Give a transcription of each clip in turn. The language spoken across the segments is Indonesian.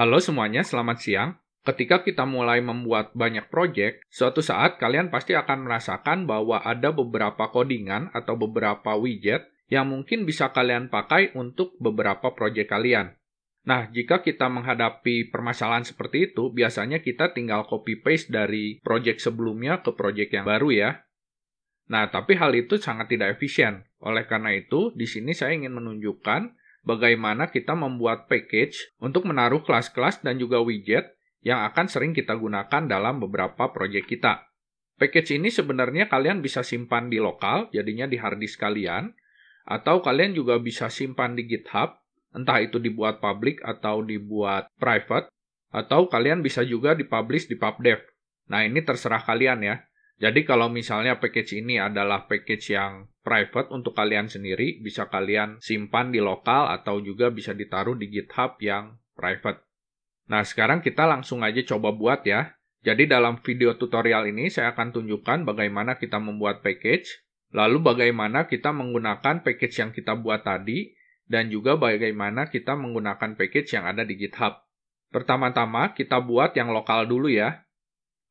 Halo semuanya, selamat siang. Ketika kita mulai membuat banyak proyek, suatu saat kalian pasti akan merasakan bahwa ada beberapa codingan atau beberapa widget yang mungkin bisa kalian pakai untuk beberapa proyek kalian. Nah, jika kita menghadapi permasalahan seperti itu, biasanya kita tinggal copy paste dari proyek sebelumnya ke proyek yang baru ya. Nah, tapi hal itu sangat tidak efisien. Oleh karena itu, di sini saya ingin menunjukkan bagaimana kita membuat package untuk menaruh kelas-kelas dan juga widget yang akan sering kita gunakan dalam beberapa proyek kita. Package ini sebenarnya kalian bisa simpan di lokal, jadinya di harddisk kalian, atau kalian juga bisa simpan di GitHub, entah itu dibuat public atau dibuat private, atau kalian bisa juga dipublish di PubDev. Nah, ini terserah kalian ya. Jadi kalau misalnya package ini adalah package yang private untuk kalian sendiri, bisa kalian simpan di lokal atau juga bisa ditaruh di GitHub yang private. Nah, sekarang kita langsung aja coba buat ya. Jadi dalam video tutorial ini saya akan tunjukkan bagaimana kita membuat package, lalu bagaimana kita menggunakan package yang kita buat tadi, dan juga bagaimana kita menggunakan package yang ada di GitHub. Pertama-tama kita buat yang lokal dulu ya.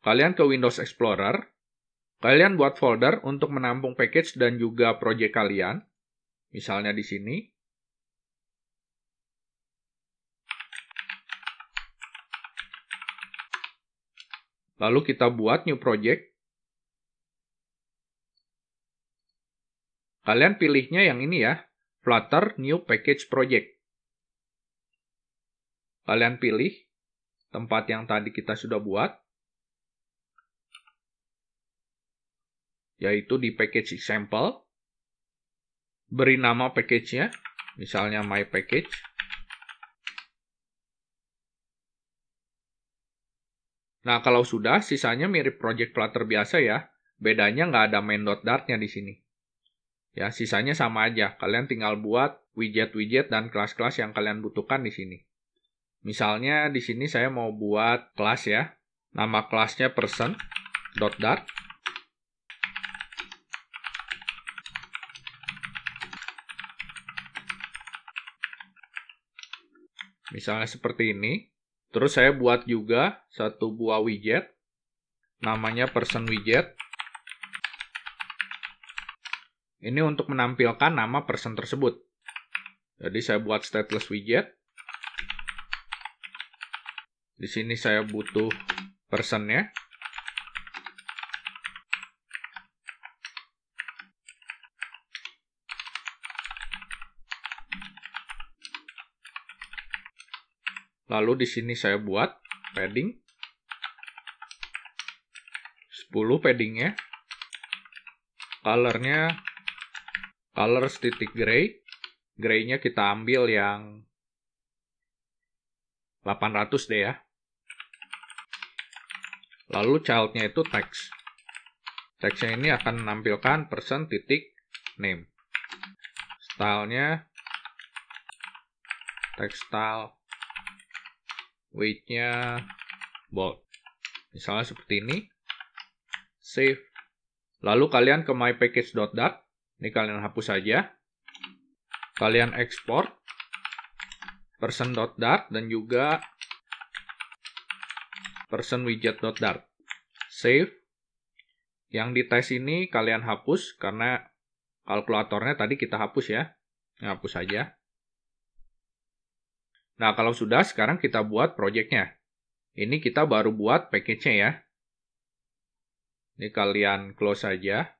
Kalian ke Windows Explorer, Kalian buat folder untuk menampung package dan juga project kalian. Misalnya di sini. Lalu kita buat new project. Kalian pilihnya yang ini ya, Flutter New Package Project. Kalian pilih tempat yang tadi kita sudah buat. yaitu di package example. Beri nama package-nya, misalnya my package. Nah, kalau sudah, sisanya mirip project Flutter biasa ya. Bedanya nggak ada main.dart-nya di sini. Ya, sisanya sama aja. Kalian tinggal buat widget-widget dan kelas-kelas yang kalian butuhkan di sini. Misalnya di sini saya mau buat kelas ya. Nama kelasnya person.dart. Misalnya seperti ini. Terus saya buat juga satu buah widget. Namanya person widget. Ini untuk menampilkan nama person tersebut. Jadi saya buat stateless widget. Di sini saya butuh personnya. Lalu di sini saya buat padding 10 paddingnya. Colornya color titik gray. Graynya kita ambil yang 800 deh ya. Lalu childnya itu text. textnya ini akan menampilkan person titik name. Stylenya text style weightnya bold misalnya seperti ini save lalu kalian ke my ini kalian hapus saja kalian ekspor person.dart dan juga person save yang di tes ini kalian hapus karena kalkulatornya tadi kita hapus ya. Hapus saja. Nah, kalau sudah, sekarang kita buat projectnya. Ini kita baru buat package-nya ya. Ini kalian close saja.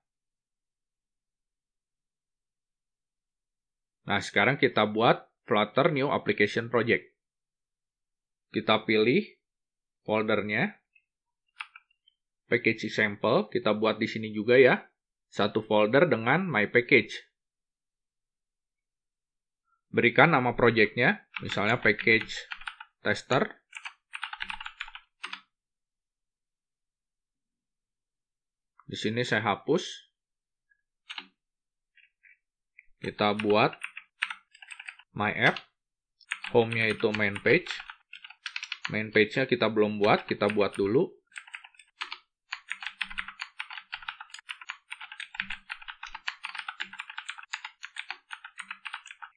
Nah, sekarang kita buat Flutter New Application Project. Kita pilih foldernya. Package example, kita buat di sini juga ya. Satu folder dengan my package berikan nama projectnya, misalnya package tester. Di sini saya hapus. Kita buat my app. Home-nya itu main page. Main page-nya kita belum buat, kita buat dulu.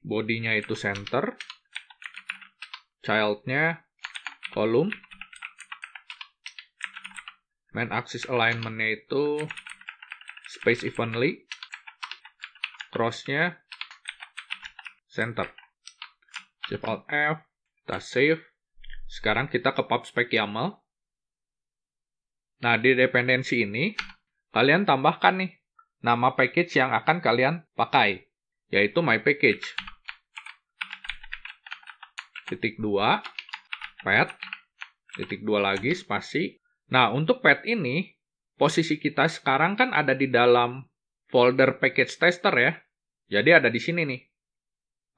bodinya itu center, childnya kolom, main axis alignmentnya itu space evenly, crossnya center. Shift Alt F, kita save. Sekarang kita ke spec YAML. Nah, di dependensi ini, kalian tambahkan nih nama package yang akan kalian pakai, yaitu my package titik 2, pet, titik 2 lagi, spasi. Nah, untuk pet ini, posisi kita sekarang kan ada di dalam folder package tester ya. Jadi ada di sini nih.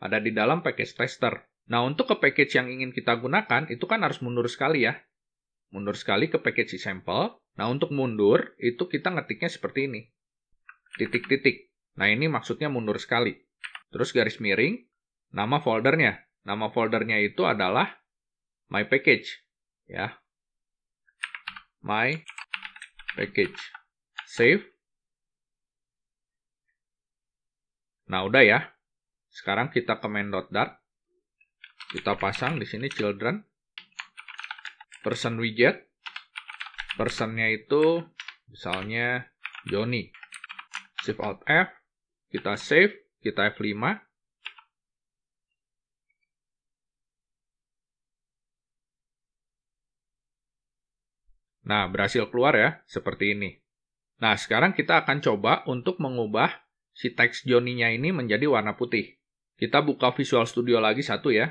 Ada di dalam package tester. Nah, untuk ke package yang ingin kita gunakan, itu kan harus mundur sekali ya. Mundur sekali ke package sample. Nah, untuk mundur, itu kita ngetiknya seperti ini. Titik-titik. Nah, ini maksudnya mundur sekali. Terus garis miring, nama foldernya. Nama foldernya itu adalah my package ya. My package. Save. Nah, udah ya. Sekarang kita ke main.dart. Kita pasang di sini children person widget. Personnya itu misalnya Johnny. Shift out F, kita save, kita F5. Nah, berhasil keluar ya, seperti ini. Nah, sekarang kita akan coba untuk mengubah si teks Joninya ini menjadi warna putih. Kita buka Visual Studio lagi satu ya.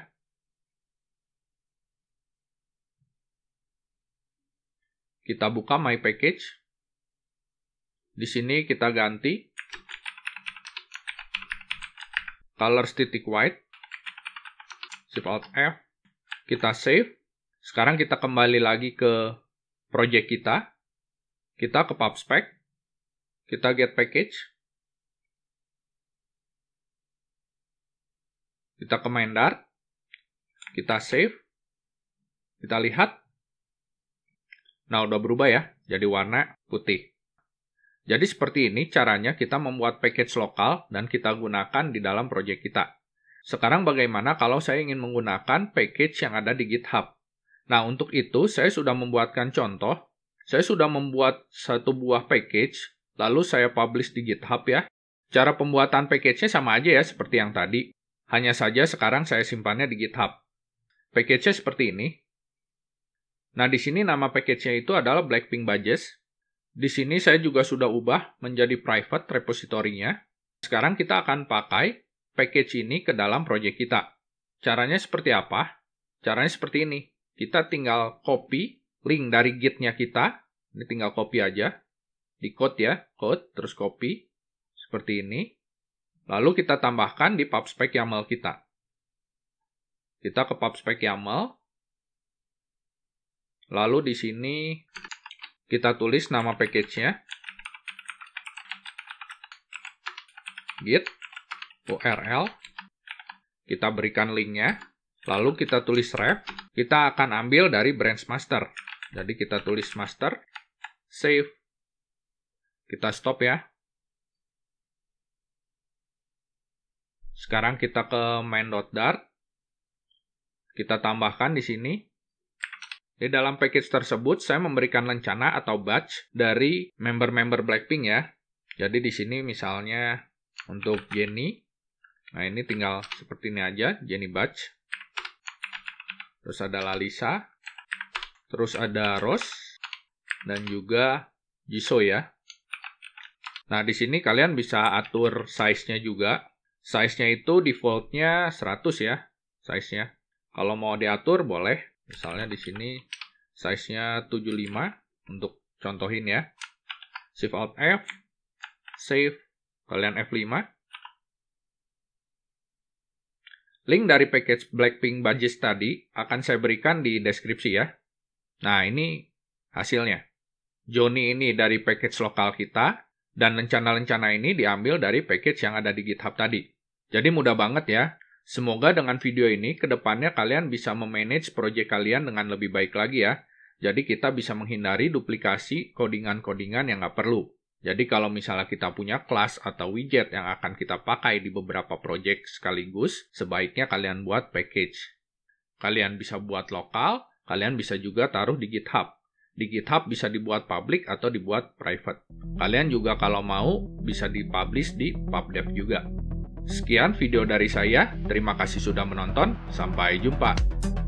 Kita buka My Package. Di sini kita ganti color titik white. Shift Alt F. Kita save. Sekarang kita kembali lagi ke project kita, kita ke PubSpec, kita get package, kita ke dart, kita save, kita lihat, nah udah berubah ya, jadi warna putih. Jadi seperti ini caranya kita membuat package lokal dan kita gunakan di dalam project kita. Sekarang bagaimana kalau saya ingin menggunakan package yang ada di GitHub? Nah, untuk itu saya sudah membuatkan contoh. Saya sudah membuat satu buah package, lalu saya publish di GitHub ya. Cara pembuatan package-nya sama aja ya seperti yang tadi. Hanya saja sekarang saya simpannya di GitHub. Package-nya seperti ini. Nah, di sini nama package-nya itu adalah Blackpink Badges. Di sini saya juga sudah ubah menjadi private repository-nya. Sekarang kita akan pakai package ini ke dalam project kita. Caranya seperti apa? Caranya seperti ini kita tinggal copy link dari gitnya kita. Ini tinggal copy aja. Di code ya, code, terus copy. Seperti ini. Lalu kita tambahkan di pubspec YAML kita. Kita ke pubspec YAML. Lalu di sini kita tulis nama package-nya. Git URL. Kita berikan link-nya. Lalu kita tulis ref kita akan ambil dari branch master. Jadi kita tulis master, save. Kita stop ya. Sekarang kita ke main.dart. Kita tambahkan di sini. Di dalam package tersebut, saya memberikan lencana atau batch dari member-member Blackpink ya. Jadi di sini misalnya untuk Jenny. Nah ini tinggal seperti ini aja, Jenny batch terus ada Lalisa, terus ada Rose, dan juga Jisoo ya. Nah, di sini kalian bisa atur size-nya juga. Size-nya itu default-nya 100 ya, size-nya. Kalau mau diatur boleh. Misalnya di sini size-nya 75 untuk contohin ya. Shift Alt F, save, kalian F5. Link dari package Blackpink Budget tadi akan saya berikan di deskripsi ya. Nah, ini hasilnya. Joni ini dari package lokal kita, dan rencana-rencana ini diambil dari package yang ada di GitHub tadi. Jadi mudah banget ya. Semoga dengan video ini, kedepannya kalian bisa memanage project kalian dengan lebih baik lagi ya. Jadi kita bisa menghindari duplikasi codingan-codingan yang nggak perlu. Jadi kalau misalnya kita punya kelas atau widget yang akan kita pakai di beberapa project sekaligus, sebaiknya kalian buat package. Kalian bisa buat lokal, kalian bisa juga taruh di GitHub. Di GitHub bisa dibuat public atau dibuat private. Kalian juga kalau mau bisa dipublish di PubDev juga. Sekian video dari saya, terima kasih sudah menonton, sampai jumpa.